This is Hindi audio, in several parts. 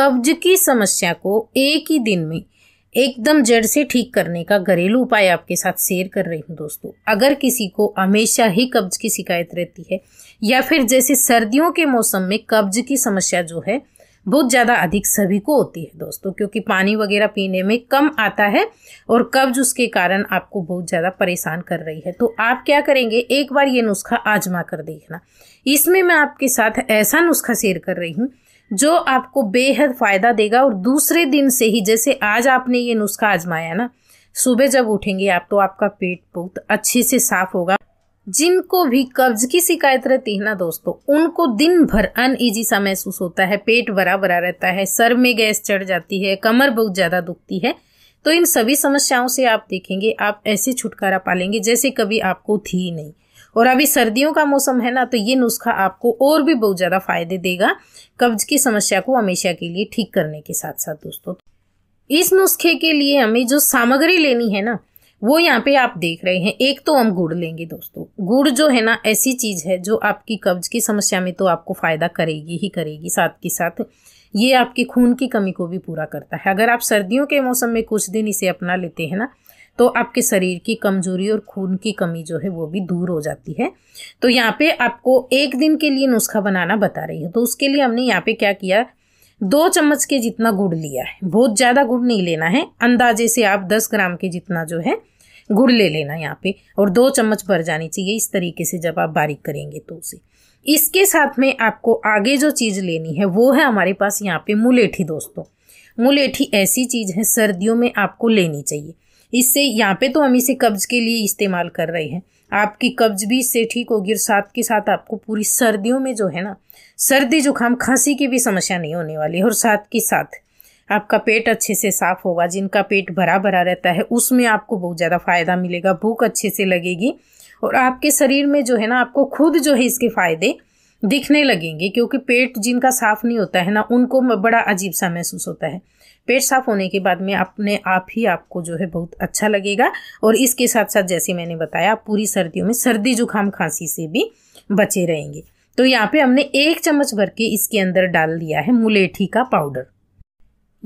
कब्ज की समस्या को एक ही दिन में एकदम जड़ से ठीक करने का घरेलू उपाय आपके साथ शेयर कर रही हूँ दोस्तों अगर किसी को हमेशा ही कब्ज की शिकायत रहती है या फिर जैसे सर्दियों के मौसम में कब्ज की समस्या जो है बहुत ज़्यादा अधिक सभी को होती है दोस्तों क्योंकि पानी वगैरह पीने में कम आता है और कब्ज उसके कारण आपको बहुत ज़्यादा परेशान कर रही है तो आप क्या करेंगे एक बार ये नुस्खा आजमा कर देखना इसमें मैं आपके साथ ऐसा नुस्खा शेयर कर रही हूँ जो आपको बेहद फ़ायदा देगा और दूसरे दिन से ही जैसे आज आपने ये नुस्खा आजमाया ना सुबह जब उठेंगे आप तो आपका पेट बहुत अच्छे से साफ होगा जिनको भी कब्ज की शिकायत रहती है ना दोस्तों उनको दिन भर ईजी सा महसूस होता है पेट भरा भरा रहता है सर में गैस चढ़ जाती है कमर बहुत ज़्यादा दुखती है तो इन सभी समस्याओं से आप देखेंगे आप ऐसे छुटकारा पालेंगे जैसे कभी आपको थी नहीं और अभी सर्दियों का मौसम है ना तो ये नुस्खा आपको और भी बहुत ज़्यादा फायदे देगा कब्ज की समस्या को हमेशा के लिए ठीक करने के साथ साथ दोस्तों इस नुस्खे के लिए हमें जो सामग्री लेनी है ना वो यहाँ पे आप देख रहे हैं एक तो हम गुड़ लेंगे दोस्तों गुड़ जो है ना ऐसी चीज़ है जो आपकी कब्ज की समस्या में तो आपको फ़ायदा करेगी ही करेगी साथ के साथ ये आपकी खून की कमी को भी पूरा करता है अगर आप सर्दियों के मौसम में कुछ दिन इसे अपना लेते हैं ना तो आपके शरीर की कमजोरी और खून की कमी जो है वो भी दूर हो जाती है तो यहाँ पे आपको एक दिन के लिए नुस्खा बनाना बता रही है तो उसके लिए हमने यहाँ पे क्या किया दो चम्मच के जितना गुड़ लिया है बहुत ज़्यादा गुड़ नहीं लेना है अंदाजे से आप दस ग्राम के जितना जो है गुड़ ले लेना यहाँ पे और दो चम्मच भर जानी चाहिए इस तरीके से जब आप बारीक करेंगे तो उसे इसके साथ में आपको आगे जो चीज़ लेनी है वो है हमारे पास यहाँ पे मुलेठी दोस्तों मुलेठी ऐसी चीज़ है सर्दियों में आपको लेनी चाहिए इससे यहाँ पे तो हम इसे कब्ज के लिए इस्तेमाल कर रहे हैं आपकी कब्ज भी इससे ठीक होगी और साथ के साथ आपको पूरी सर्दियों में जो है ना सर्दी जुकाम खांसी की भी समस्या नहीं होने वाली और साथ के साथ आपका पेट अच्छे से साफ होगा जिनका पेट भरा भरा रहता है उसमें आपको बहुत ज़्यादा फायदा मिलेगा भूख अच्छे से लगेगी और आपके शरीर में जो है ना आपको खुद जो है इसके फायदे दिखने लगेंगे क्योंकि पेट जिनका साफ नहीं होता है ना उनको बड़ा अजीब सा महसूस होता है पेट साफ होने के बाद में अपने आप ही आपको जो है बहुत अच्छा लगेगा और इसके साथ साथ जैसे मैंने बताया आप पूरी सर्दियों में सर्दी जुकाम खांसी से भी बचे रहेंगे तो यहाँ पे हमने एक चम्मच भर के इसके अंदर डाल दिया है मुलेठी का पाउडर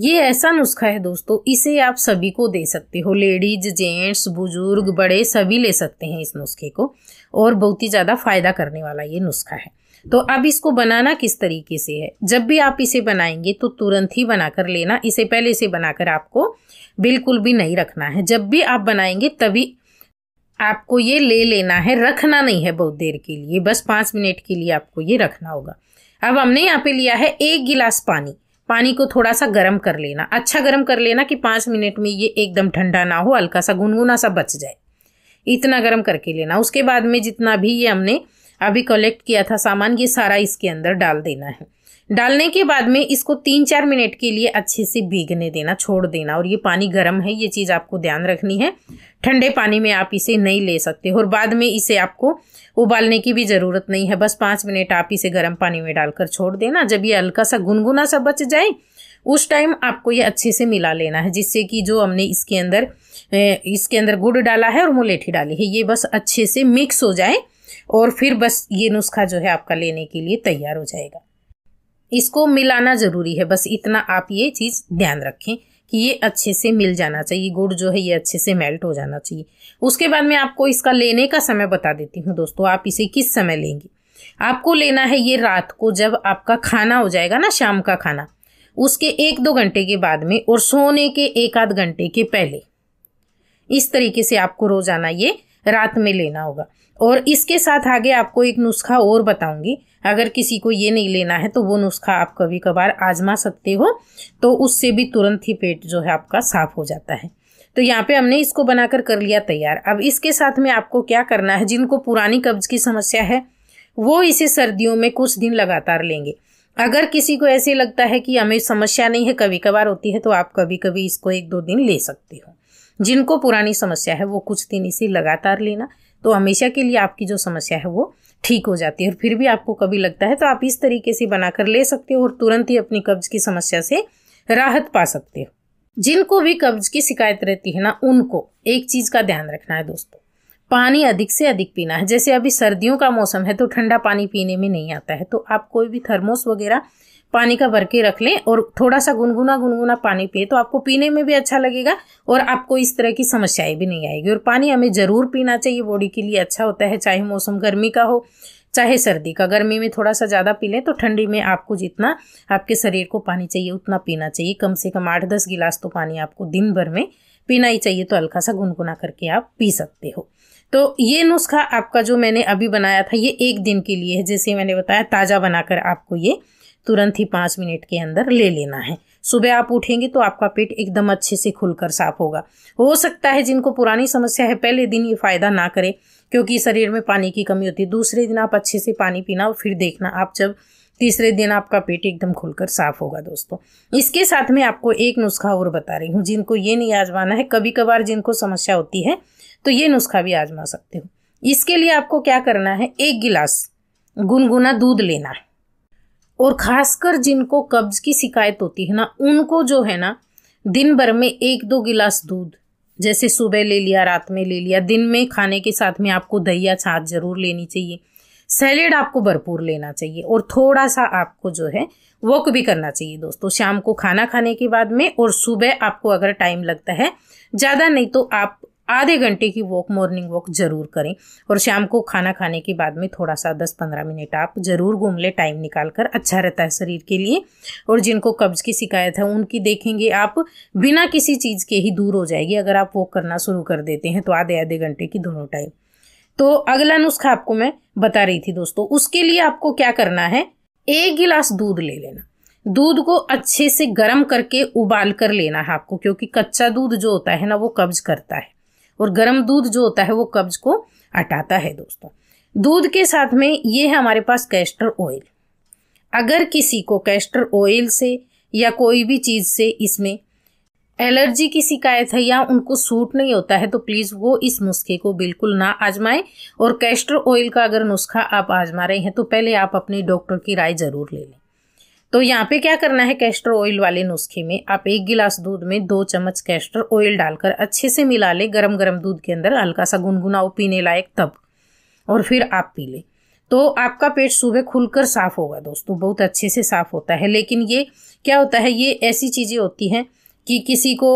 ये ऐसा नुस्खा है दोस्तों इसे आप सभी को दे सकते हो लेडीज जेंट्स बुजुर्ग बड़े सभी ले सकते हैं इस नुस्खे को और बहुत ही ज़्यादा फ़ायदा करने वाला ये नुस्खा है तो अब इसको बनाना किस तरीके से है जब भी आप इसे बनाएंगे तो तुरंत ही बनाकर लेना इसे पहले से बनाकर आपको बिल्कुल भी नहीं रखना है जब भी आप बनाएंगे तभी आपको ये ले लेना है रखना नहीं है बहुत देर के लिए बस पाँच मिनट के लिए आपको ये रखना होगा अब हमने यहाँ पे लिया है एक गिलास पानी पानी को थोड़ा सा गर्म कर लेना अच्छा गर्म कर लेना कि पाँच मिनट में ये एकदम ठंडा ना हो हल्का सा गुनगुना सा बच जाए इतना गर्म करके लेना उसके बाद में जितना भी ये हमने अभी कलेक्ट किया था सामान ये सारा इसके अंदर डाल देना है डालने के बाद में इसको तीन चार मिनट के लिए अच्छे से भीगने देना छोड़ देना और ये पानी गर्म है ये चीज़ आपको ध्यान रखनी है ठंडे पानी में आप इसे नहीं ले सकते और बाद में इसे आपको उबालने की भी ज़रूरत नहीं है बस पाँच मिनट आप इसे गर्म पानी में डालकर छोड़ देना जब ये हल्का सा गुनगुना सा बच जाए उस टाइम आपको ये अच्छे से मिला लेना है जिससे कि जो हमने इसके अंदर इसके अंदर गुड़ डाला है और मुलेठी डाली है ये बस अच्छे से मिक्स हो जाए और फिर बस ये नुस्खा जो है आपका लेने के लिए तैयार हो जाएगा इसको मिलाना ज़रूरी है बस इतना आप ये चीज़ ध्यान रखें कि ये अच्छे से मिल जाना चाहिए गुड़ जो है ये अच्छे से मेल्ट हो जाना चाहिए उसके बाद मैं आपको इसका लेने का समय बता देती हूँ दोस्तों आप इसे किस समय लेंगे आपको लेना है ये रात को जब आपका खाना हो जाएगा ना शाम का खाना उसके एक दो घंटे के बाद में और सोने के एक आध घंटे के पहले इस तरीके से आपको रोजाना ये रात में लेना होगा और इसके साथ आगे आपको एक नुस्खा और बताऊंगी अगर किसी को ये नहीं लेना है तो वो नुस्खा आप कभी कभार आजमा सकते हो तो उससे भी तुरंत ही पेट जो है आपका साफ हो जाता है तो यहाँ पे हमने इसको बनाकर कर लिया तैयार अब इसके साथ में आपको क्या करना है जिनको पुरानी कब्ज की समस्या है वो इसे सर्दियों में कुछ दिन लगातार लेंगे अगर किसी को ऐसे लगता है कि हमें समस्या नहीं है कभी कभार होती है तो आप कभी कभी इसको एक दो दिन ले सकते हो जिनको पुरानी समस्या है वो कुछ दिन इसे लगातार लेना तो हमेशा के लिए आपकी जो समस्या है वो ठीक हो जाती है और फिर भी आपको कभी लगता है तो आप इस तरीके से बनाकर ले सकते हो और तुरंत ही अपनी कब्ज की समस्या से राहत पा सकते हो जिनको भी कब्ज की शिकायत रहती है ना उनको एक चीज़ का ध्यान रखना है दोस्तों पानी अधिक से अधिक पीना है जैसे अभी सर्दियों का मौसम है तो ठंडा पानी पीने में नहीं आता है तो आप कोई भी थर्मोस वगैरह पानी का भर के रख लें और थोड़ा सा गुनगुना गुनगुना पानी पिए तो आपको पीने में भी अच्छा लगेगा और आपको इस तरह की समस्याएं भी नहीं आएगी और पानी हमें ज़रूर पीना चाहिए बॉडी के लिए अच्छा होता है चाहे मौसम गर्मी का हो चाहे सर्दी का गर्मी में थोड़ा सा ज़्यादा पी लें तो ठंडी में आपको जितना आपके शरीर को पानी चाहिए उतना पीना चाहिए कम से कम आठ दस गिलास तो पानी आपको दिन भर में पीना ही चाहिए तो हल्का सा गुनगुना करके आप पी सकते हो तो ये नुस्खा आपका जो मैंने अभी बनाया था ये एक दिन के लिए है जैसे मैंने बताया ताज़ा बनाकर आपको ये तुरंत ही पाँच मिनट के अंदर ले लेना है सुबह आप उठेंगे तो आपका पेट एकदम अच्छे से खुलकर साफ होगा हो सकता है जिनको पुरानी समस्या है पहले दिन ये फ़ायदा ना करे क्योंकि शरीर में पानी की कमी होती है दूसरे दिन आप अच्छे से पानी पीना और फिर देखना आप जब तीसरे दिन आपका पेट एकदम खुलकर साफ होगा दोस्तों इसके साथ में आपको एक नुस्खा और बता रही हूँ जिनको ये नहीं आजमाना है कभी कभार जिनको समस्या होती है तो ये नुस्खा भी आजमा सकते हो इसके लिए आपको क्या करना है एक गिलास गुनगुना दूध लेना है और खासकर जिनको कब्ज की शिकायत होती है ना उनको जो है ना दिन भर में एक दो गिलास दूध जैसे सुबह ले लिया रात में ले लिया दिन में खाने के साथ में आपको दहिया छाछ जरूर लेनी चाहिए सैलेड आपको भरपूर लेना चाहिए और थोड़ा सा आपको जो है वॉक भी करना चाहिए दोस्तों शाम को खाना खाने के बाद में और सुबह आपको अगर टाइम लगता है ज़्यादा नहीं तो आप आधे घंटे की वॉक मॉर्निंग वॉक ज़रूर करें और शाम को खाना खाने के बाद में थोड़ा सा दस पंद्रह मिनट आप ज़रूर घूम लें टाइम निकाल कर अच्छा रहता है शरीर के लिए और जिनको कब्ज़ की शिकायत है उनकी देखेंगे आप बिना किसी चीज़ के ही दूर हो जाएगी अगर आप वॉक करना शुरू कर देते हैं तो आधे आधे घंटे की दोनों टाइम तो अगला नुस्खा आपको मैं बता रही थी दोस्तों उसके लिए आपको क्या करना है एक गिलास दूध ले लेना दूध को अच्छे से गर्म करके उबाल कर लेना है आपको क्योंकि कच्चा दूध जो होता है ना वो कब्ज करता है और गर्म दूध जो होता है वो कब्ज को हटाता है दोस्तों दूध के साथ में ये है हमारे पास कैस्टर ऑयल अगर किसी को कैस्टर ऑयल से या कोई भी चीज़ से इसमें एलर्जी की शिकायत है या उनको सूट नहीं होता है तो प्लीज़ वो इस नुस्खे को बिल्कुल ना आजमाएं और कैस्टर ऑयल का अगर नुस्खा आप आजमा रहे हैं तो पहले आप अपने डॉक्टर की राय ज़रूर ले लें तो यहाँ पे क्या करना है कैस्टर ऑयल वाले नुस्खे में आप एक गिलास दूध में दो चम्मच कैस्टर ऑयल डालकर अच्छे से मिला ले गरम गरम दूध के अंदर हल्का सा गुनगुनाओ पीने लायक तब और फिर आप पी लें तो आपका पेट सुबह खुलकर साफ होगा दोस्तों बहुत अच्छे से साफ होता है लेकिन ये क्या होता है ये ऐसी चीज़ें होती हैं कि किसी को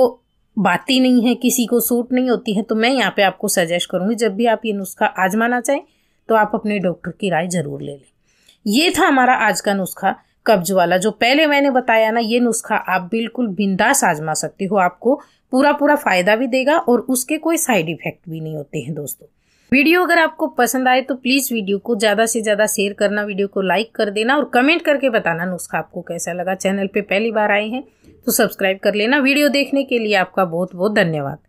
बाती नहीं है किसी को सूट नहीं होती है तो मैं यहाँ पे आपको सजेस्ट करूँगी जब भी आप ये नुस्खा आजमाना चाहें तो आप अपने डॉक्टर की राय ज़रूर ले लें ये था हमारा आज का नुस्खा कब्ज वाला जो पहले मैंने बताया ना ये नुस्खा आप बिल्कुल बिंदास आजमा सकते हो आपको पूरा पूरा फ़ायदा भी देगा और उसके कोई साइड इफ़ेक्ट भी नहीं होते हैं दोस्तों वीडियो अगर आपको पसंद आए तो प्लीज़ वीडियो को ज़्यादा से ज़्यादा शेयर करना वीडियो को लाइक कर देना और कमेंट करके बताना नुस्खा आपको कैसा लगा चैनल पे पहली बार आए हैं तो सब्सक्राइब कर लेना वीडियो देखने के लिए आपका बहुत बहुत धन्यवाद